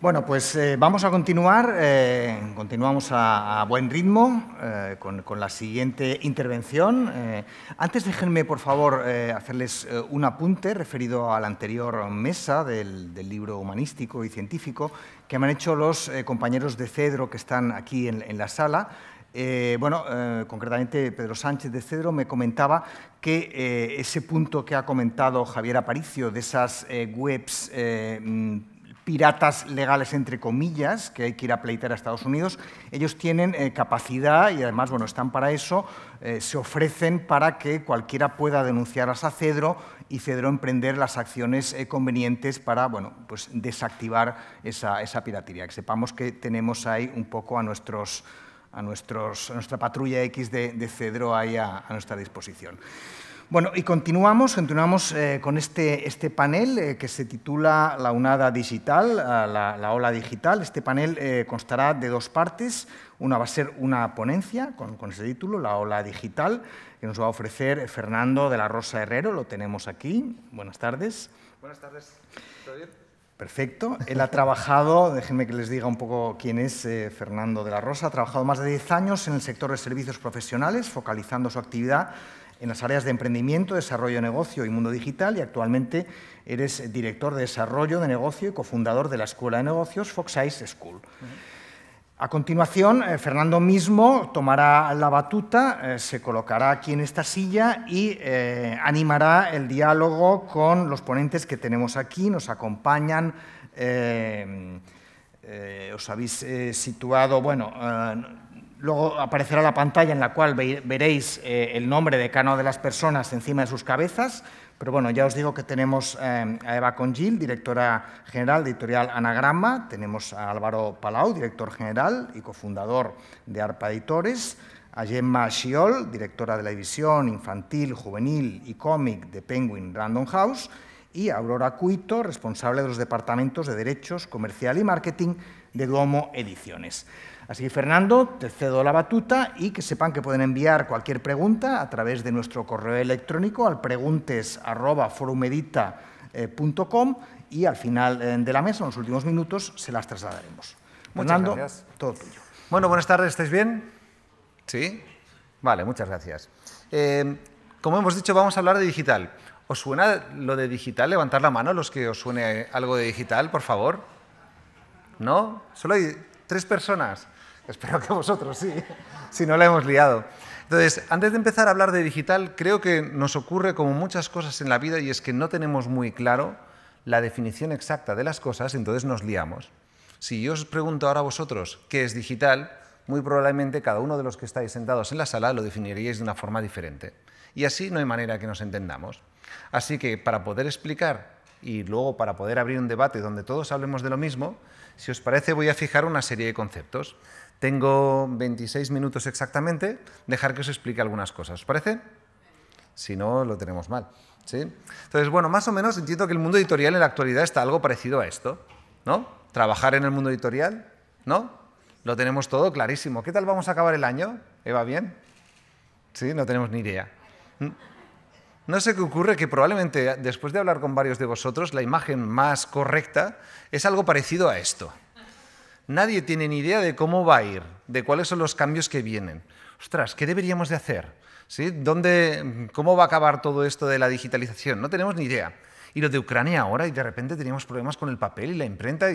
Bueno, pues eh, vamos a continuar, eh, continuamos a, buen ritmo eh, con, la siguiente intervención. antes déjenme, por favor, hacerles un apunte referido a la anterior mesa del, libro humanístico y científico que me han hecho los compañeros de Cedro que están aquí en, la sala. bueno, concretamente Pedro Sánchez de Cedro me comentaba que ese punto que ha comentado Javier Aparicio de esas webs piratas legales, entre comillas, que hay que ir a pleitar a Estados Unidos, ellos tienen eh, capacidad y además, bueno, están para eso, eh, se ofrecen para que cualquiera pueda denunciarlas a Cedro y Cedro emprender las acciones eh, convenientes para, bueno, pues desactivar esa, piratería. Que sepamos que tenemos ahí un poco a nuestros... A, nuestros, nuestra patrulla X de, Cedro ahí a nuestra disposición. Bueno, y continuamos, continuamos eh, con este, este panel eh, que se titula La unada digital, la, la ola digital. Este panel eh, constará de dos partes. Una va a ser una ponencia con, ese título, La ola digital, que nos va a ofrecer Fernando de la Rosa Herrero, lo tenemos aquí. Buenas tardes. Buenas tardes. ¿Todo bien? Perfecto. Él ha trabajado, déjenme que les diga un poco quién es Fernando de la Rosa, ha trabajado más de 10 años en el sector de servicios profesionales, focalizando su actividad en las áreas de emprendimiento, desarrollo de negocio y mundo digital y actualmente eres director de desarrollo de negocio y cofundador de la Escuela de Negocios Fox Ice School. A continuación, eh, Fernando mismo tomará la batuta, eh, se colocará aquí en esta silla y eh, animará el diálogo con los ponentes que tenemos aquí, nos acompañan. os habéis situado, bueno, Luego aparecerá la pantalla en la cual veréis eh, el nombre de cada una de las personas encima de sus cabezas, pero bueno, ya os digo que tenemos eh, a Eva Congil, directora general de Editorial Anagrama, tenemos a Álvaro Palau, director general y cofundador de ARPA Editores, a Gemma Schiol, directora de la división infantil, juvenil y cómic de Penguin Random House, y Aurora Cuito, responsable de los departamentos de Derechos, Comercial y Marketing de Duomo Ediciones. Así que, Fernando, te cedo la batuta y que sepan que pueden enviar cualquier pregunta a través de nuestro correo electrónico al preguntes.forumedita.com eh, y al final eh, de la mesa, en los últimos minutos, se las trasladaremos. Fernando, todo tuyo. Bueno, buenas tardes, ¿estáis bien? Sí. Vale, muchas gracias. Eh, como hemos dicho, vamos a hablar de digital. ¿Os suena lo de digital? Levantar la mano los que os suene algo de digital, por favor. ¿No? Solo hay tres personas. Espero que vosotros sí, si no la hemos liado. Entonces, antes de empezar a hablar de digital, creo que nos ocurre como muchas cosas en la vida y es que no tenemos muy claro la definición exacta de las cosas, entonces nos liamos. Si yo os pregunto ahora a vosotros qué es digital, muy probablemente cada uno de los que estáis sentados en la sala lo definiríais de una forma diferente. Y así no hay manera que nos entendamos. Así que para poder explicar y luego para poder abrir un debate donde todos hablemos de lo mismo, si os parece voy a fijar una serie de conceptos. Tengo 26 minutos exactamente, dejar que os explique algunas cosas. ¿Os parece? Si no, lo tenemos mal. ¿sí? Entonces, bueno, más o menos entiendo que el mundo editorial en la actualidad está algo parecido a esto. ¿no? Trabajar en el mundo editorial, ¿no? Lo tenemos todo clarísimo. ¿Qué tal vamos a acabar el año? ¿Eva bien? Sí, no tenemos ni idea. Mm. No sé qué ocurre, que probablemente después de hablar con varios de vosotros, la imagen más correcta es algo parecido a esto nadie tiene ni idea de cómo va a ir, de cuáles son los cambios que vienen. Ostras, ¿qué deberíamos de hacer? ¿Dónde, ¿Cómo va a acabar todo esto de la digitalización? No tenemos ni idea. Y lo de Ucrania ahora, y de repente teníamos problemas con el papel y la imprenta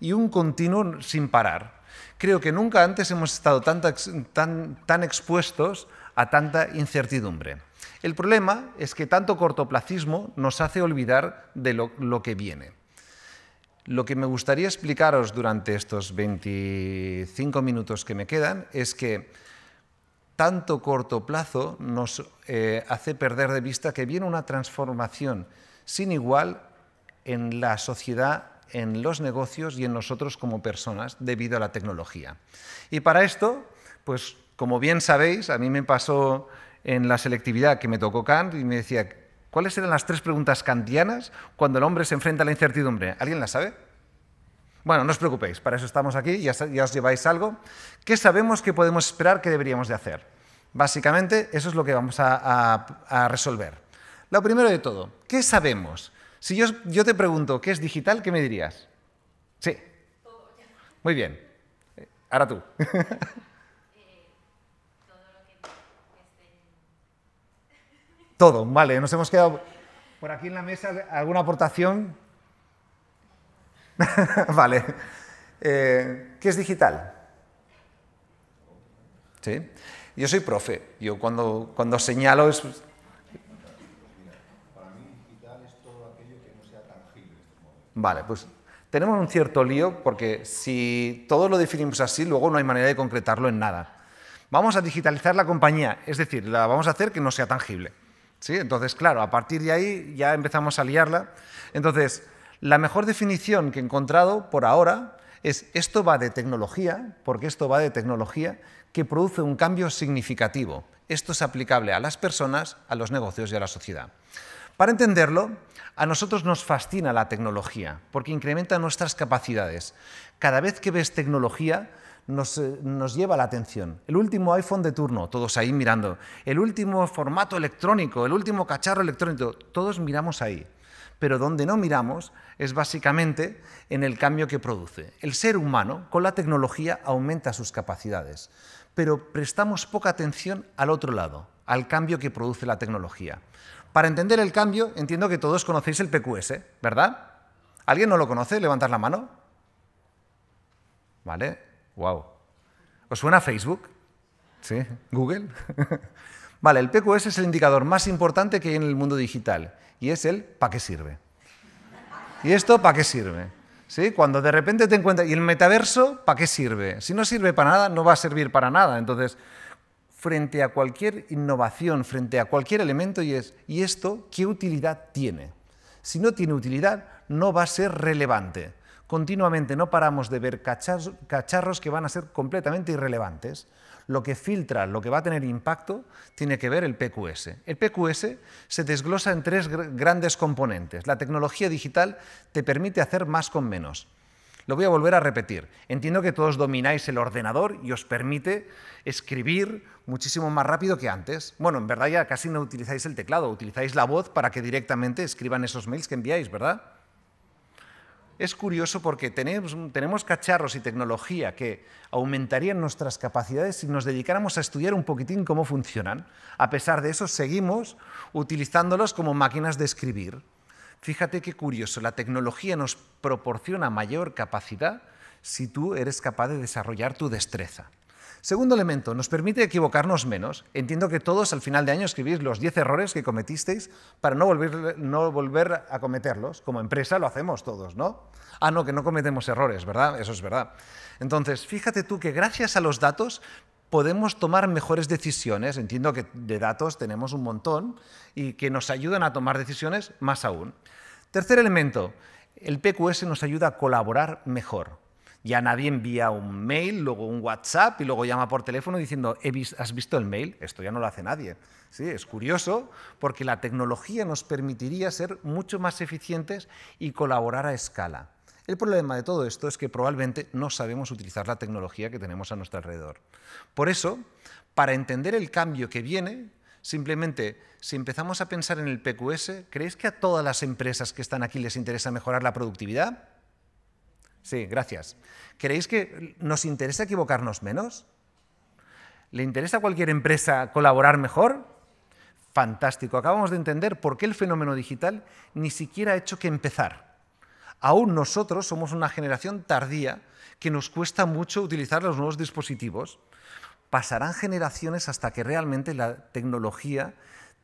y, un continuo sin parar. Creo que nunca antes hemos estado tan, tan, tan expuestos a tanta incertidumbre. El problema es que tanto cortoplacismo nos hace olvidar de lo que viene. Lo que me gustaría explicaros durante estos 25 minutos que me quedan es que tanto corto plazo nos eh, hace perder de vista que viene una transformación sin igual en la sociedad, en los negocios y en nosotros como personas debido a la tecnología. Y para esto, pues como bien sabéis, a mí me pasó en la selectividad que me tocó Kant y me decía, ¿Cuáles eran las tres preguntas kantianas cuando el hombre se enfrenta a la incertidumbre? ¿Alguien las sabe? Bueno, no os preocupéis, para eso estamos aquí, ya, ya os lleváis algo. ¿Qué sabemos que podemos esperar que deberíamos de hacer? Básicamente, eso es lo que vamos a, resolver. Lo primero de todo, ¿qué sabemos? Si yo, yo te pregunto, ¿qué es digital? ¿Qué me dirías? Sí. Muy bien. Ahora tú. Todo, vale, nos hemos quedado por aquí en la mesa. ¿Alguna aportación? vale. Eh, ¿Qué es digital? ¿Sí? Yo soy profe. Yo cuando, cuando señalo es... Para mí digital es todo aquello que no sea tangible. Este vale, pues tenemos un cierto lío porque si todo lo definimos así, luego no hay manera de concretarlo en nada. Vamos a digitalizar la compañía, es decir, la vamos a hacer que no sea tangible. Entonces, claro, a partir de ahí ya empezamos a liarla. Entonces, la mejor definición que he encontrado por ahora es esto va de tecnología, porque esto va de tecnología que produce un cambio significativo. Esto es aplicable a las personas, a los negocios y a la sociedad. Para entenderlo, a nosotros nos fascina la tecnología, porque incrementa nuestras capacidades. Cada vez que ves tecnología, eh, nos, lleva la atención. El último iPhone de turno, todos ahí mirando. El último formato electrónico, el último cacharro electrónico, todos miramos ahí. Pero donde no miramos es básicamente en el cambio que produce. El ser humano con la tecnología aumenta sus capacidades, pero prestamos poca atención al otro lado, al cambio que produce la tecnología. Para entender el cambio, entiendo que todos conocéis el PQS, ¿verdad? ¿Alguien no lo conoce? levantar la mano. ¿Vale? Wow. ¿Os suena Facebook? ¿Sí? ¿Google? vale, el PQS es el indicador más importante que hay en el mundo digital y es el ¿para qué sirve? ¿Y esto para qué sirve? ¿Sí? Cuando de repente te encuentras, ¿y el metaverso para qué sirve? Si no sirve para nada, no va a servir para nada. Entonces, frente a cualquier innovación, frente a cualquier elemento, y es, ¿y esto qué utilidad tiene? Si no tiene utilidad, no va a ser relevante continuamente no paramos de ver cacharros que van a ser completamente irrelevantes. Lo que filtra, lo que va a tener impacto, tiene que ver el PQS. El PQS se desglosa en tres grandes componentes. La tecnología digital te permite hacer más con menos. Lo voy a volver a repetir. Entiendo que todos domináis el ordenador y os permite escribir muchísimo más rápido que antes. Bueno, en verdad ya casi no utilizáis el teclado, utilizáis la voz para que directamente escriban esos mails que enviáis, ¿verdad? es curioso porque tenemos, cacharros y tecnología que aumentarían nuestras capacidades si nos dedicáramos a estudiar un poquitín cómo funcionan. A pesar de eso, seguimos utilizándolos como máquinas de escribir. Fíjate qué curioso, la tecnología nos proporciona mayor capacidad si tú eres capaz de desarrollar tu destreza. Segundo elemento, nos permite equivocarnos menos. Entiendo que todos al final de año escribís los 10 errores que cometisteis para no volver, no volver a cometerlos. Como empresa lo hacemos todos, ¿no? Ah, no, que no cometemos errores, ¿verdad? Eso es verdad. Entonces, fíjate tú que gracias a los datos podemos tomar mejores decisiones. Entiendo que de datos tenemos un montón y que nos ayudan a tomar decisiones más aún. Tercer elemento, el PQS nos ayuda a colaborar mejor. Ya nadie envía un mail, luego un WhatsApp y luego llama por teléfono diciendo, ¿has visto el mail? Esto ya no lo hace nadie. Sí, es curioso porque la tecnología nos permitiría ser mucho más eficientes y colaborar a escala. El problema de todo esto es que probablemente no sabemos utilizar la tecnología que tenemos a nuestro alrededor. Por eso, para entender el cambio que viene, Simplemente, si empezamos a pensar en el PQS, ¿creéis que a todas las empresas que están aquí les interesa mejorar la productividad? Sí, gracias. ¿Creéis que nos interesa equivocarnos menos? ¿Le interesa a cualquier empresa colaborar mejor? Fantástico. Acabamos de entender por qué el fenómeno digital ni siquiera ha hecho que empezar. Aún nosotros somos una generación tardía que nos cuesta mucho utilizar los nuevos dispositivos. Pasarán generaciones hasta que realmente la tecnología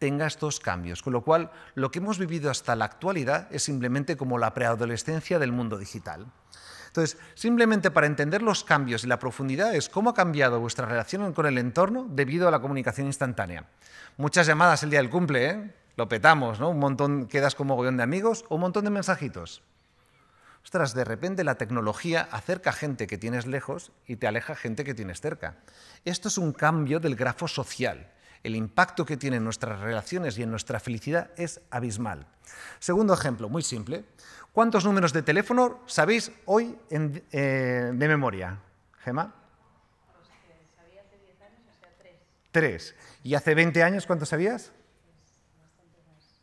tenga estos cambios. Con lo cual, lo que hemos vivido hasta la actualidad es simplemente como la preadolescencia del mundo digital. Entonces, simplemente para entender los cambios y la profundidad es cómo ha cambiado vuestra relación con el entorno debido a la comunicación instantánea. Muchas llamadas el día del cumple, ¿eh? lo petamos, ¿no? Un montón, quedas como gollón de amigos o un montón de mensajitos. Ostras, de repente la tecnología acerca gente que tienes lejos y te aleja gente que tienes cerca. Esto es un cambio del grafo social el impacto que tiene en nuestras relaciones y en nuestra felicidad es abismal. Segundo ejemplo, muy simple. ¿Cuántos números de teléfono sabéis hoy eh, de memoria, Gema? Tres. ¿Y hace 20 años cuántos sabías?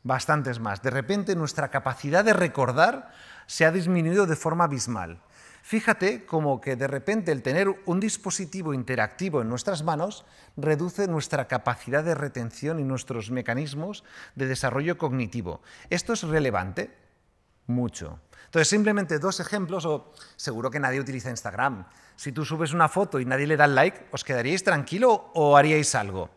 bastantes más. De repente nuestra capacidad de recordar se ha disminuido de forma abismal. Fíjate como que de repente el tener un dispositivo interactivo en nuestras manos reduce nuestra capacidad de retención y nuestros mecanismos de desarrollo cognitivo. ¿Esto es relevante? Mucho. Entonces, simplemente dos ejemplos, o seguro que nadie utiliza Instagram. Si tú subes una foto y nadie le da like, ¿os quedaríais tranquilo o haríais algo?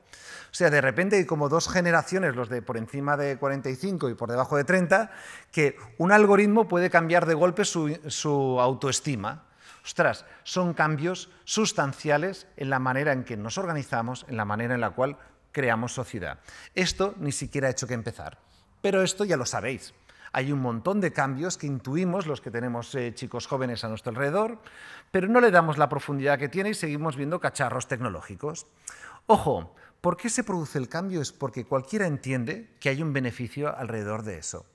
O sea, de repente hay como dos generaciones, los de por encima de 45 y por debajo de 30, que un algoritmo puede cambiar de golpe su, autoestima. Ostras, son cambios sustanciales en la manera en que nos organizamos, en la manera en la cual creamos sociedad. Esto ni siquiera ha hecho que empezar, pero esto ya lo sabéis. Hay un montón de cambios que intuimos los que tenemos eh, chicos jóvenes a nuestro alrededor, pero no le damos la profundidad que tiene y seguimos viendo cacharros tecnológicos. Ojo, ¿Por qué se produce el cambio? Es porque cualquiera entiende que hay un beneficio alrededor de eso.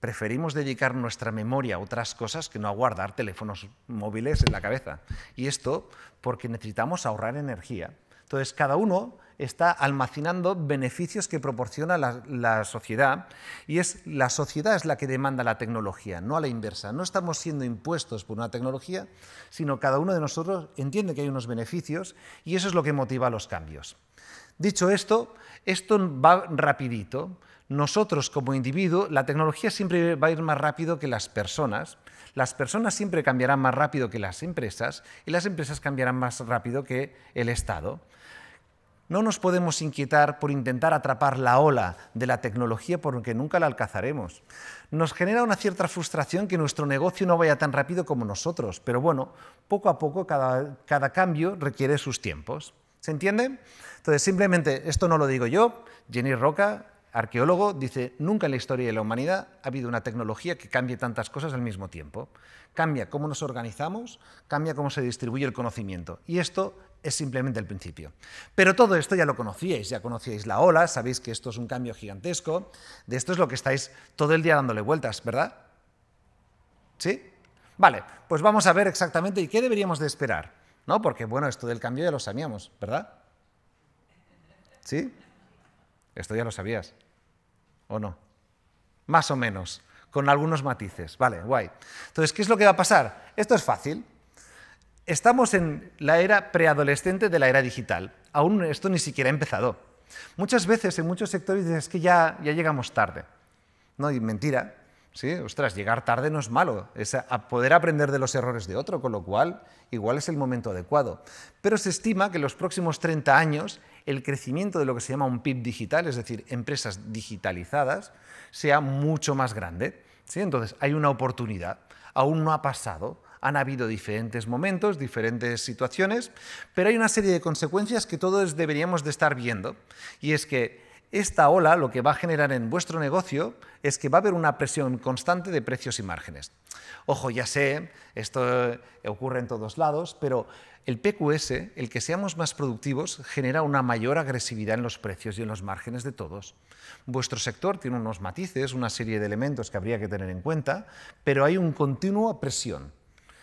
Preferimos dedicar nuestra memoria a otras cosas que no a guardar teléfonos móviles en la cabeza. Y esto porque necesitamos ahorrar energía. Entonces, cada uno está almacenando beneficios que proporciona la, sociedad y es la sociedad es la que demanda la tecnología, no a la inversa. No estamos siendo impuestos por una tecnología, sino cada uno de nosotros entiende que hay unos beneficios y eso es lo que motiva los cambios. Dicho esto, esto va rapidito. Nosotros como individuo, la tecnología siempre va a ir más rápido que las personas, las personas siempre cambiarán más rápido que las empresas y las empresas cambiarán más rápido que el Estado. No nos podemos inquietar por intentar atrapar la ola de la tecnología porque nunca la alcanzaremos. Nos genera una cierta frustración que nuestro negocio no vaya tan rápido como nosotros, pero bueno, poco a poco cada, cambio requiere sus tiempos. ¿Se entiende? Entonces, simplemente, esto no lo digo yo, Jenny Roca, arqueólogo, dice, nunca en la historia de la humanidad ha habido una tecnología que cambie tantas cosas al mismo tiempo. Cambia cómo nos organizamos, cambia cómo se distribuye el conocimiento. Y esto es simplemente el principio. Pero todo esto ya lo conocíais, ya conocíais la ola, sabéis que esto es un cambio gigantesco, de esto es lo que estáis todo el día dándole vueltas, ¿verdad? ¿Sí? Vale, pues vamos a ver exactamente y qué deberíamos de esperar, ¿no? Porque bueno, esto del cambio ya lo sabíamos, ¿verdad? ¿Sí? Esto ya lo sabías. ¿O no? Más o menos, con algunos matices. Vale, guay. Entonces, ¿qué es lo que va a pasar? Esto es fácil. Estamos en la era preadolescente de la era digital. Aún esto ni siquiera ha empezado. Muchas veces en muchos sectores dices que ya, ya llegamos tarde. No, y mentira. Sí, ostras, llegar tarde no es malo, es a poder aprender de los errores de otro, con lo cual igual es el momento adecuado. Pero se estima que en los próximos 30 años el crecimiento de lo que se llama un PIB digital, es decir, empresas digitalizadas, sea mucho más grande. ¿sí? Entonces, hay una oportunidad. Aún no ha pasado. Han habido diferentes momentos, diferentes situaciones, pero hay una serie de consecuencias que todos deberíamos de estar viendo. Y es que esta ola lo que va a generar en vuestro negocio es que va a haber una presión constante de precios y márgenes. Ojo, ya sé, esto ocurre en todos lados, pero el PQS, el que seamos más productivos, genera una mayor agresividad en los precios y en los márgenes de todos. Vuestro sector tiene unos matices, una serie de elementos que habría que tener en cuenta, pero hay un continuo presión.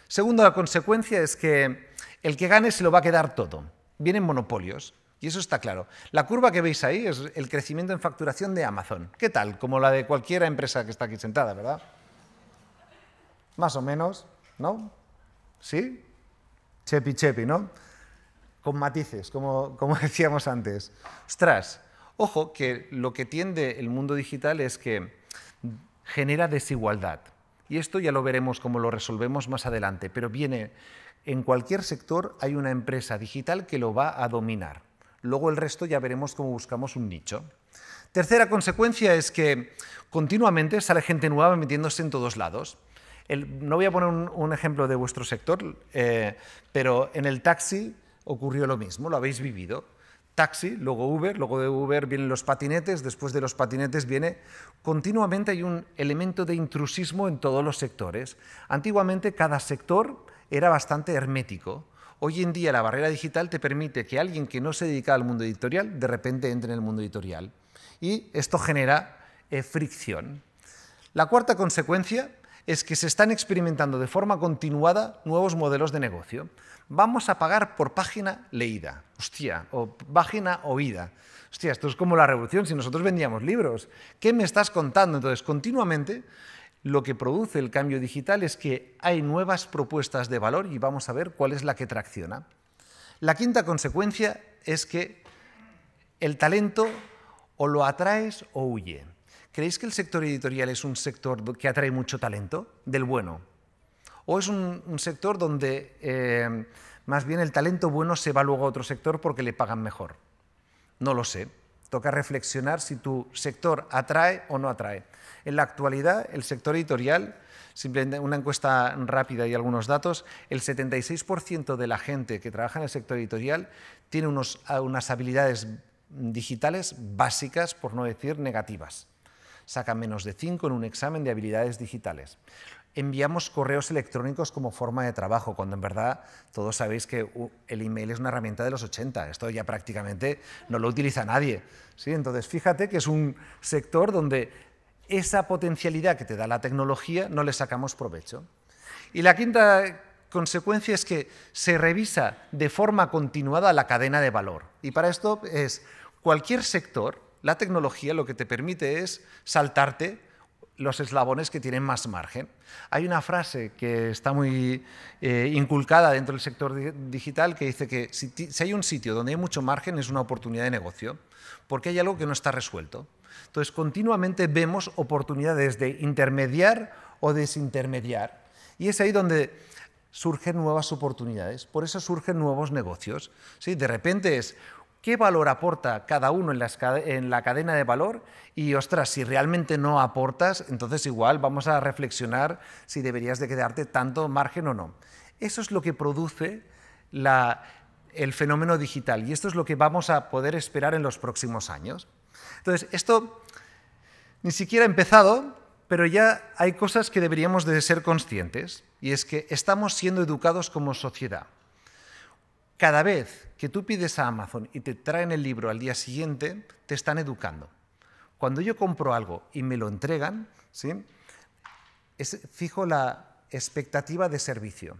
Segunda la consecuencia es que el que gane se lo va a quedar todo. Vienen monopolios. Y eso está claro. La curva que veis ahí es el crecimiento en facturación de Amazon. ¿Qué tal? Como la de cualquier empresa que está aquí sentada, ¿verdad? Más o menos, ¿no? ¿Sí? chepi chepi, ¿no? Con matices, como, decíamos antes. Ostras, ojo que lo que tiende el mundo digital es que genera desigualdad. Y esto ya lo veremos cómo lo resolvemos más adelante, pero viene, en cualquier sector hay una empresa digital que lo va a dominar. Luego el resto ya veremos cómo buscamos un nicho. Tercera consecuencia es que continuamente sale gente nueva metiéndose en todos lados no voy a poner un, ejemplo de vuestro sector, eh, pero en el taxi ocurrió lo mismo, lo habéis vivido. Taxi, luego Uber, luego de Uber vienen los patinetes, después de los patinetes viene... Continuamente hay un elemento de intrusismo en todos los sectores. Antiguamente cada sector era bastante hermético. Hoy en día la barrera digital te permite que alguien que no se dedica al mundo editorial de repente entre en el mundo editorial. Y esto genera eh, fricción. La cuarta consecuencia es que se están experimentando de forma continuada nuevos modelos de negocio. Vamos a pagar por página leída, hostia, o página oída. Hostia, esto es como la revolución, si nosotros vendíamos libros. ¿Qué me estás contando? Entonces, continuamente lo que produce el cambio digital es que hay nuevas propuestas de valor y vamos a ver cuál es la que tracciona. La quinta consecuencia es que el talento o lo atraes o huye. ¿Creéis que el sector editorial es un sector que atrae mucho talento, del bueno? ¿O es un, sector donde eh, más bien el talento bueno se va luego a otro sector porque le pagan mejor? No lo sé. Toca reflexionar si tu sector atrae o no atrae. En la actualidad, el sector editorial, simplemente una encuesta rápida y algunos datos, el 76% de la gente que trabaja en el sector editorial tiene unas habilidades digitales básicas, por no decir negativas saca menos de 5 en un examen de habilidades digitales. Enviamos correos electrónicos como forma de trabajo, cuando en verdad todos sabéis que el email es una herramienta de los 80, esto ya prácticamente no lo utiliza nadie. ¿sí? Entonces fíjate que es un sector donde esa potencialidad que te da la tecnología no le sacamos provecho. Y la quinta consecuencia es que se revisa de forma continuada la cadena de valor. Y para esto es cualquier sector la tecnología lo que te permite es saltarte los eslabones que tienen más margen. Hay una frase que está muy eh, inculcada dentro del sector digital que dice que si, hay un sitio donde hay mucho margen es una oportunidad de negocio, porque hay algo que no está resuelto. Entonces, continuamente vemos oportunidades de intermediar o desintermediar, y es ahí donde surgen nuevas oportunidades, por eso surgen nuevos negocios. ¿sí? De repente es qué valor aporta cada uno en la, cadena de valor y, ostras, si realmente no aportas, entonces igual vamos a reflexionar si deberías de quedarte tanto margen o no. Eso es lo que produce el fenómeno digital y esto es lo que vamos a poder esperar en los próximos años. Entonces, esto ni siquiera ha empezado, pero ya hay cosas que deberíamos de ser conscientes y es que estamos siendo educados como sociedad. Cada vez que tú pides a Amazon y te traen el libro al día siguiente, te están educando. Cuando yo compro algo y me lo entregan, ¿sí? fijo la expectativa de servicio.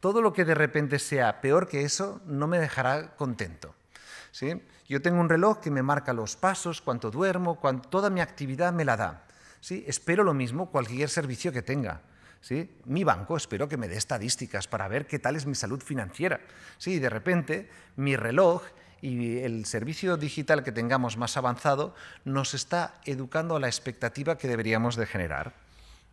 Todo lo que de repente sea peor que eso no me dejará contento. ¿sí? Yo tengo un reloj que me marca los pasos, cuánto duermo, toda mi actividad me la da. Espero lo mismo cualquier servicio que tenga. Mi banco espero que me dé estadísticas para ver qué tal es mi salud financiera. ¿Sí? de repente mi reloj y el servicio digital que tengamos más avanzado nos está educando a la expectativa que deberíamos de generar.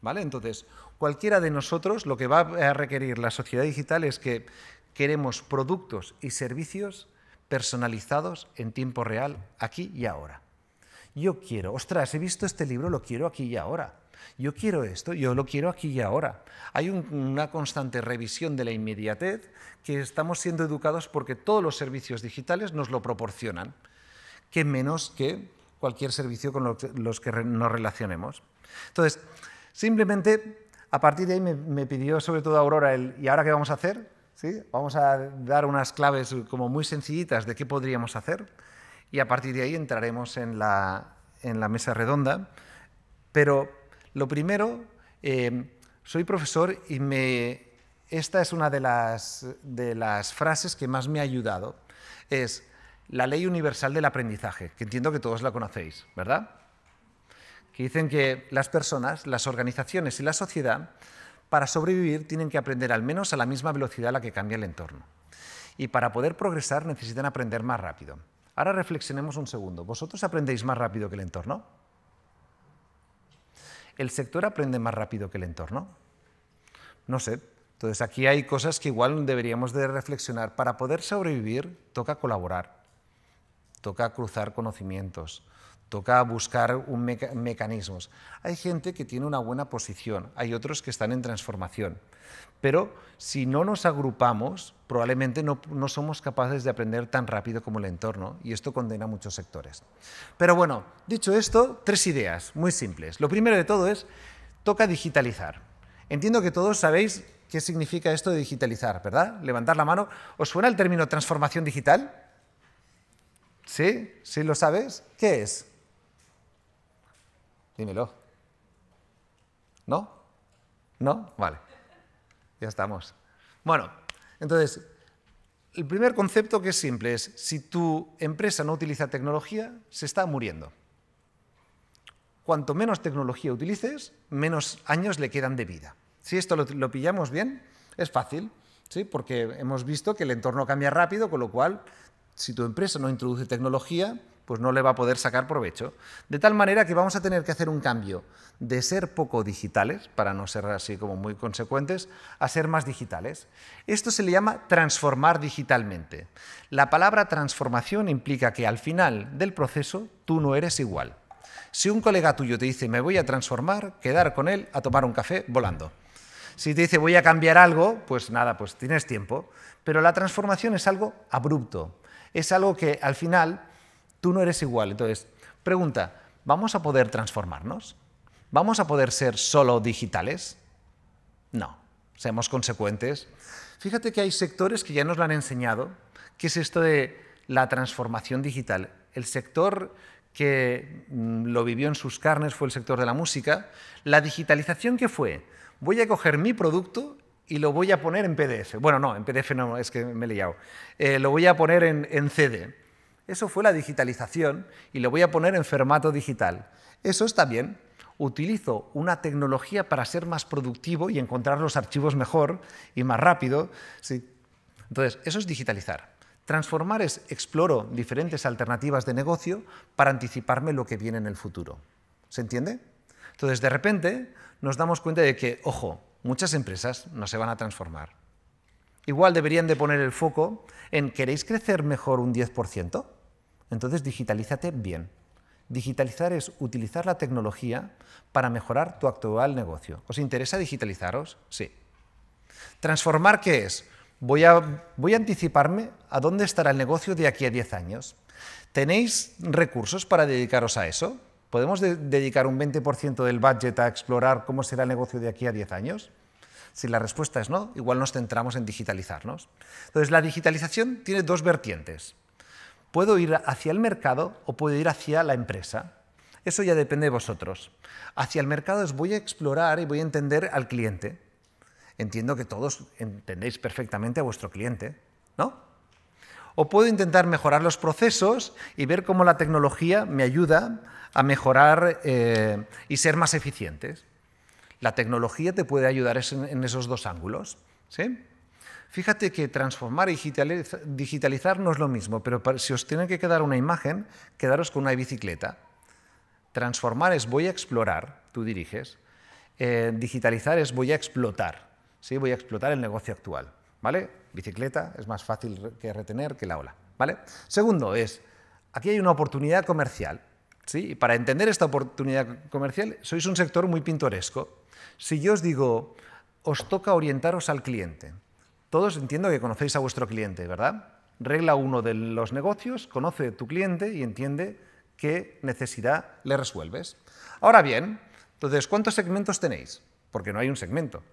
¿Vale? Entonces, cualquiera de nosotros lo que va a requerir la sociedad digital es que queremos productos y servicios personalizados en tiempo real, aquí y ahora. Yo quiero, ostras, he visto este libro, lo quiero aquí y ahora yo quiero esto, yo lo quiero aquí y ahora. Hay una constante revisión de la inmediatez que estamos siendo educados porque todos los servicios digitales nos lo proporcionan, que menos que cualquier servicio con los que nos relacionemos. Entonces, simplemente a partir de ahí me, pidió sobre todo Aurora el ¿y ahora qué vamos a hacer? ¿Sí? Vamos a dar unas claves como muy sencillitas de qué podríamos hacer y a partir de ahí entraremos en la, en la mesa redonda. Pero lo primero, eh, soy profesor y esta es una de las, de las frases que más me ha ayudado. Es la ley universal del aprendizaje, que entiendo que todos la conocéis, ¿verdad? Que dicen que las personas, las organizaciones y la sociedad, para sobrevivir, tienen que aprender al menos a la misma velocidad a la que cambia el entorno. Y para poder progresar necesitan aprender más rápido. Ahora reflexionemos un segundo. ¿Vosotros aprendéis más rápido que el entorno? el sector aprende más rápido que el entorno. No sé. Entonces aquí hay cosas que igual deberíamos de reflexionar. Para poder sobrevivir toca colaborar, toca cruzar conocimientos, toca buscar un mecanismos. Hay gente que tiene una buena posición, hay otros que están en transformación. Pero si no nos agrupamos, probablemente no, somos capaces de aprender tan rápido como el entorno y esto condena a muchos sectores. Pero bueno, dicho esto, tres ideas muy simples. Lo primero de todo es, toca digitalizar. Entiendo que todos sabéis qué significa esto de digitalizar, ¿verdad? Levantar la mano. ¿Os suena el término transformación digital? ¿Sí? ¿Sí lo sabes? ¿Qué es? Dímelo. ¿No? ¿No? Vale. Ya estamos. Bueno, entonces, el primer concepto que es simple es, si tu empresa no utiliza tecnología, se está muriendo. Cuanto menos tecnología utilices, menos años le quedan de vida. Si esto lo, pillamos bien, es fácil, ¿sí? porque hemos visto que el entorno cambia rápido, con lo cual, si tu empresa no introduce tecnología, pues no le va a poder sacar provecho. De tal manera que vamos a tener que hacer un cambio de ser poco digitales, para no ser así como muy consecuentes, a ser más digitales. Esto se le llama transformar digitalmente. La palabra transformación implica que al final del proceso tú no eres igual. Si un colega tuyo te dice me voy a transformar, quedar con él a tomar un café volando. Si te dice voy a cambiar algo, pues nada, pues tienes tiempo. Pero la transformación es algo abrupto, es algo que al final Tú no eres igual. Entonces, pregunta, ¿vamos a poder transformarnos? ¿Vamos a poder ser solo digitales? No, seamos consecuentes. Fíjate que hay sectores que ya nos lo han enseñado, que es esto de la transformación digital. El sector que mm, lo vivió en sus carnes fue el sector de la música. La digitalización que fue, voy a coger mi producto y lo voy a poner en PDF. Bueno, no, en PDF no, es que me he liado. Eh, lo voy a poner en, en CD. Eso fue la digitalización y lo voy a poner en formato digital. Eso está bien. Utilizo una tecnología para ser más productivo y encontrar los archivos mejor y más rápido. Sí. Entonces, eso es digitalizar. Transformar es exploro diferentes alternativas de negocio para anticiparme lo que viene en el futuro. ¿Se entiende? Entonces, de repente nos damos cuenta de que, ojo, muchas empresas no se van a transformar. Igual deberían de poner el foco en ¿queréis crecer mejor un 10%? Entonces, digitalízate bien. Digitalizar es utilizar la tecnología para mejorar tu actual negocio. ¿Os interesa digitalizaros? Sí. ¿Transformar qué es? Voy a, voy a anticiparme a dónde estará el negocio de aquí a 10 años. ¿Tenéis recursos para dedicaros a eso? ¿Podemos dedicar un 20% del budget a explorar cómo será el negocio de aquí a 10 años? Si la respuesta es no, igual nos centramos en digitalizarnos. Entonces, la digitalización tiene dos vertientes. ¿Puedo ir hacia el mercado o puedo ir hacia la empresa? Eso ya depende de vosotros. Hacia el mercado os voy a explorar y voy a entender al cliente. Entiendo que todos entendéis perfectamente a vuestro cliente, ¿no? O puedo intentar mejorar los procesos y ver cómo la tecnología me ayuda a mejorar eh, y ser más eficientes. La tecnología te puede ayudar en esos dos ángulos. ¿sí? Fíjate que transformar y digitalizar no es lo mismo, pero si os tiene que quedar una imagen, quedaros con una bicicleta. Transformar es voy a explorar, tú diriges. Eh, digitalizar es voy a explotar, ¿sí? voy a explotar el negocio actual. ¿vale? Bicicleta es más fácil que retener que la ola. ¿vale? Segundo es, aquí hay una oportunidad comercial. ¿sí? para entender esta oportunidad comercial, sois un sector muy pintoresco. Si yo os digo, os toca orientaros al cliente, todos entiendo que conocéis a vuestro cliente, ¿verdad? Regla uno de los negocios, conoce a tu cliente y entiende qué necesidad le resuelves. Ahora bien, entonces, ¿cuántos segmentos tenéis? Porque no hay un segmento.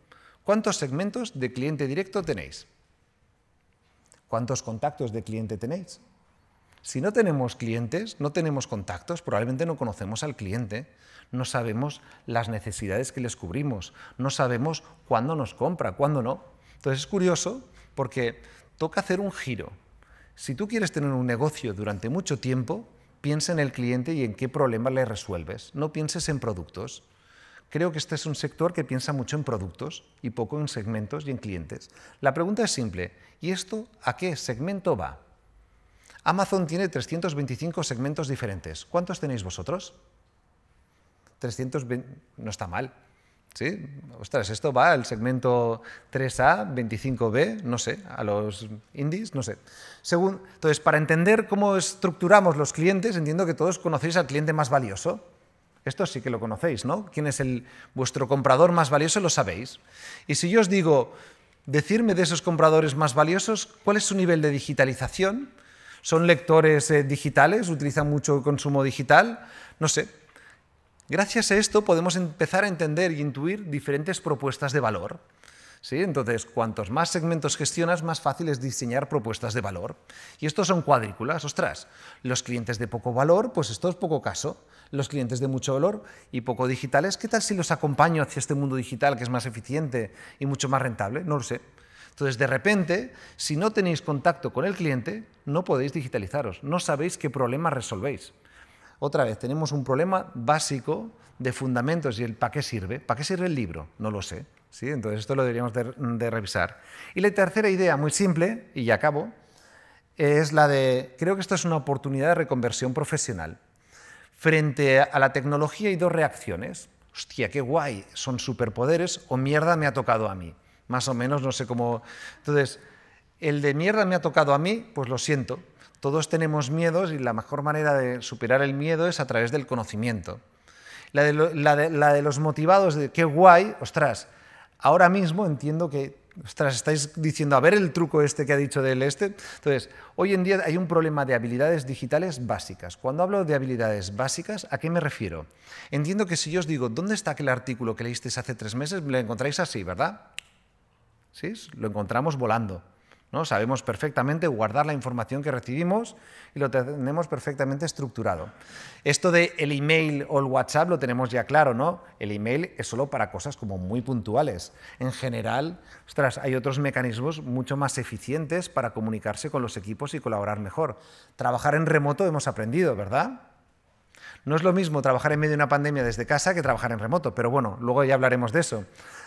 ¿Cuántos segmentos de cliente directo tenéis? ¿Cuántos contactos de cliente tenéis? Si no tenemos clientes, no tenemos contactos, probablemente no conocemos al cliente, no sabemos las necesidades que les cubrimos, no sabemos cuándo nos compra, cuándo no. Entonces es curioso porque toca hacer un giro. Si tú quieres tener un negocio durante mucho tiempo, piensa en el cliente y en qué problema le resuelves. No pienses en productos. Creo que este es un sector que piensa mucho en productos y poco en segmentos y en clientes. La pregunta es simple, ¿y esto a qué segmento va? Amazon tiene 325 segmentos diferentes. ¿Cuántos tenéis vosotros? 320, no está mal. ¿Sí? Ostras, esto va al segmento 3A, 25B, no sé, a los indies, no sé. Según, entonces, para entender cómo estructuramos los clientes, entiendo que todos conocéis al cliente más valioso. Esto sí que lo conocéis, ¿no? ¿Quién es el, vuestro comprador más valioso? Lo sabéis. Y si yo os digo, decirme de esos compradores más valiosos, ¿cuál es su nivel de digitalización? ¿Son lectores eh, digitales? ¿Utilizan mucho consumo digital? No sé, Gracias a esto podemos empezar a entender y intuir diferentes propuestas de valor. ¿Sí? Entonces, cuantos más segmentos gestionas, más fácil es diseñar propuestas de valor. Y estos son cuadrículas, ostras. Los clientes de poco valor, pues esto es poco caso. Los clientes de mucho valor y poco digitales, ¿qué tal si los acompaño hacia este mundo digital que es más eficiente y mucho más rentable? No lo sé. Entonces, de repente, si no tenéis contacto con el cliente, no podéis digitalizaros, no sabéis qué problema resolvéis. Otra vez, tenemos un problema básico de fundamentos y el para qué sirve. ¿Para qué sirve el libro? No lo sé. ¿sí? Entonces esto lo deberíamos de, revisar. Y la tercera idea, muy simple, y ya acabo, es la de, creo que esta es una oportunidad de reconversión profesional. Frente a la tecnología hay dos reacciones. Hostia, qué guay, son superpoderes o mierda me ha tocado a mí. Más o menos, no sé cómo... Entonces, el de mierda me ha tocado a mí, pues lo siento, todos tenemos miedos y la mejor manera de superar el miedo es a través del conocimiento. La de, los motivados de qué guay, ostras, ahora mismo entiendo que Ostras, estáis diciendo, a ver el truco este que ha dicho del este. Entonces, hoy en día hay un problema de habilidades digitales básicas. Cuando hablo de habilidades básicas, ¿a qué me refiero? Entiendo que si yo os digo, ¿dónde está aquel artículo que leísteis hace tres meses? Lo encontráis así, ¿verdad? ¿Sí? Lo encontramos volando. Sabemos perfectamente guardar la información que recibimos y lo tenemos perfectamente estructurado. Esto de el email o el WhatsApp lo tenemos ya claro, ¿no? El email es solo para cosas como muy puntuales. En general, ostras, hay otros mecanismos mucho más eficientes para comunicarse con los equipos y colaborar mejor. Trabajar en remoto hemos aprendido, ¿verdad? No es lo mismo trabajar en medio de una pandemia desde casa que trabajar en remoto, pero bueno, luego ya hablaremos de eso.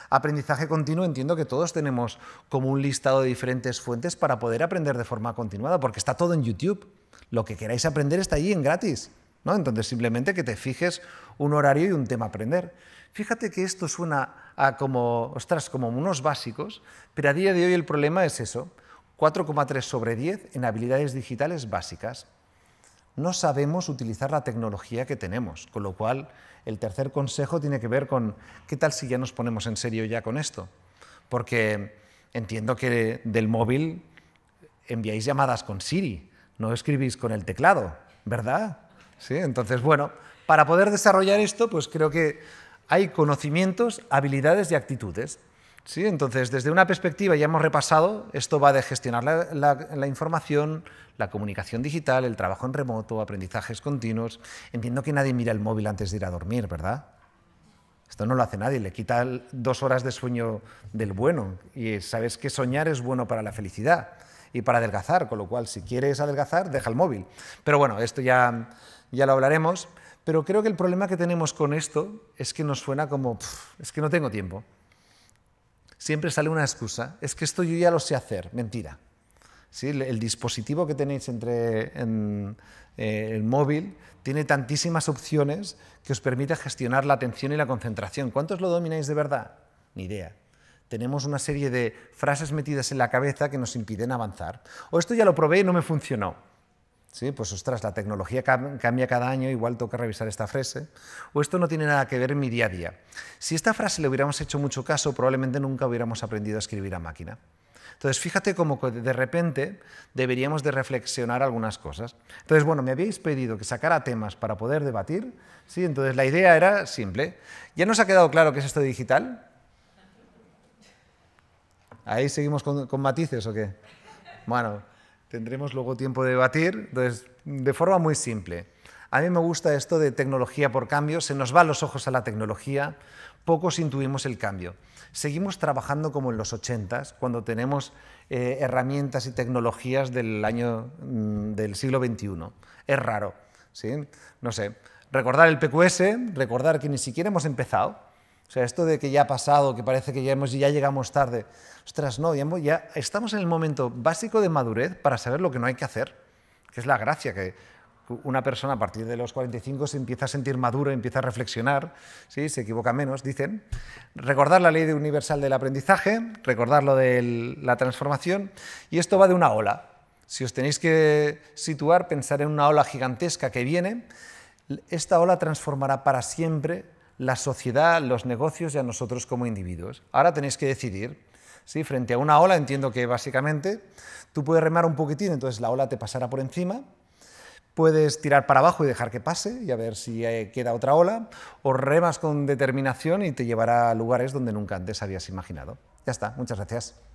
Aprendizaje continuo, entiendo que todos tenemos como un listado de diferentes fuentes para poder aprender de forma continuada, porque está todo en YouTube. Lo que queráis aprender está allí en gratis. ¿no? Entonces simplemente que te fijes un horario y un tema a aprender. Fíjate que esto suena a como, ostras, como unos básicos, pero a día de hoy el problema es eso. 4,3 sobre 10 en habilidades digitales básicas no sabemos utilizar la tecnología que tenemos, con lo cual el tercer consejo tiene que ver con qué tal si ya nos ponemos en serio ya con esto, porque entiendo que del móvil enviáis llamadas con Siri, no escribís con el teclado, ¿verdad? Sí, entonces bueno, para poder desarrollar esto, pues creo que hay conocimientos, habilidades y actitudes. ¿Sí? Entonces, desde una perspectiva, ya hemos repasado, esto va de gestionar la, información, la comunicación digital, el trabajo en remoto, aprendizajes continuos. Entiendo que nadie mira el móvil antes de ir a dormir, ¿verdad? Esto no lo hace nadie, le quita dos horas de sueño del bueno. Y sabes que soñar es bueno para la felicidad y para adelgazar, con lo cual si quieres adelgazar, deja el móvil. Pero bueno, esto ya, lo hablaremos. Pero creo que el problema que tenemos con esto es que nos suena como, es que no tengo tiempo siempre sale una excusa. Es que esto yo ya lo sé hacer. Mentira. El, dispositivo que tenéis entre en, eh, el móvil tiene tantísimas opciones que os permite gestionar la atención y la concentración. ¿Cuántos lo domináis de verdad? Ni idea. Tenemos una serie de frases metidas en la cabeza que nos impiden avanzar. O esto ya lo probé y no me funcionó. ¿Sí? Pues ostras, la tecnología cambia cada año, igual toca revisar esta frase. O esto no tiene nada que ver mi día a día. Si esta frase le hubiéramos hecho mucho caso, probablemente nunca hubiéramos aprendido a escribir a máquina. Entonces, fíjate cómo de repente deberíamos de reflexionar algunas cosas. Entonces, bueno, me habéis pedido que sacara temas para poder debatir, ¿sí? Entonces, la idea era simple. ¿Ya nos ha quedado claro qué es esto digital? ¿Ahí seguimos con matices o qué? Bueno, tendremos luego tiempo de debatir. Entonces, de forma muy simple, a mí me gusta esto de tecnología por cambio, se nos va los ojos a la tecnología, pocos intuimos el cambio. Seguimos trabajando como en los 80s, cuando tenemos eh, herramientas y tecnologías del año mm, del siglo XXI. Es raro, ¿sí? No sé, recordar el PQS, recordar que ni siquiera hemos empezado, o sea, esto de que ya ha pasado, que parece que ya, hemos, ya llegamos tarde. Ostras, no, ya, estamos en el momento básico de madurez para saber lo que no hay que hacer, que es la gracia que una persona a partir de los 45 se empieza a sentir madura, empieza a reflexionar, ¿sí? se equivoca menos, dicen. Recordar la ley universal del aprendizaje, recordar lo de la transformación, y esto va de una ola. Si os tenéis que situar, pensar en una ola gigantesca que viene, esta ola transformará para siempre la sociedad, los negocios y a nosotros como individuos. Ahora tenéis que decidir. ¿sí? Frente a una ola, entiendo que básicamente tú puedes remar un poquitín, entonces la ola te pasará por encima. Puedes tirar para abajo y dejar que pase y a ver si eh, queda otra ola, o remas con determinación y te llevará a lugares donde nunca antes habías imaginado. Ya está, muchas gracias.